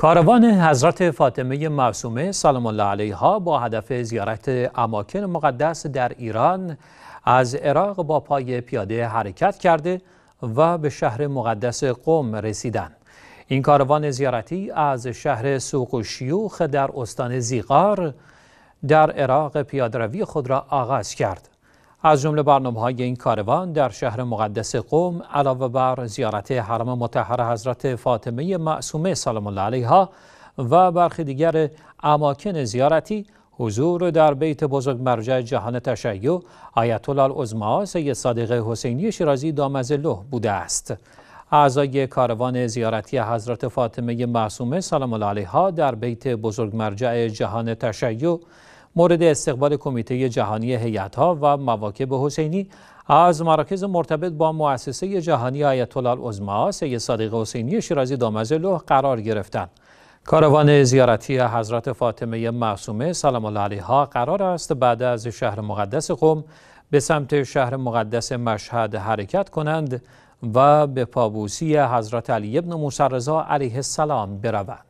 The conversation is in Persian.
کاروان حضرت فاطمه معصومه سلام الله علیها با هدف زیارت اماکن مقدس در ایران از عراق با پای پیاده حرکت کرده و به شهر مقدس قم رسیدند. این کاروان زیارتی از شهر سوق و شیوخ در استان زیقار در عراق روی خود را آغاز کرد. از جمله برنامه های این کاروان در شهر مقدس قوم علاوه بر زیارت حرم مطهر حضرت فاطمه معصومه سلام الله علیها و برخی دیگر اماکن زیارتی حضور در بیت بزرگ مرجع جهان تشیع آیت الله العظما سید صادق حسینی شیرازی دامزله بوده است اعضای کاروان زیارتی حضرت فاطمه معصومه سلام الله علیها در بیت بزرگ مرجع جهان تشیع مورد استقبال کمیته جهانی ها و مواکب حسینی از مراکز مرتبط با مؤسسه جهانی آیت الله العظما سید صادق حسینی شیرازی دامزلو قرار گرفتند کاروان زیارتی حضرت فاطمه معصومه سلام الله علیها قرار است بعد از شهر مقدس قم به سمت شهر مقدس مشهد حرکت کنند و به پابوسی حضرت علی ابن موسی رضا علیه السلام بروند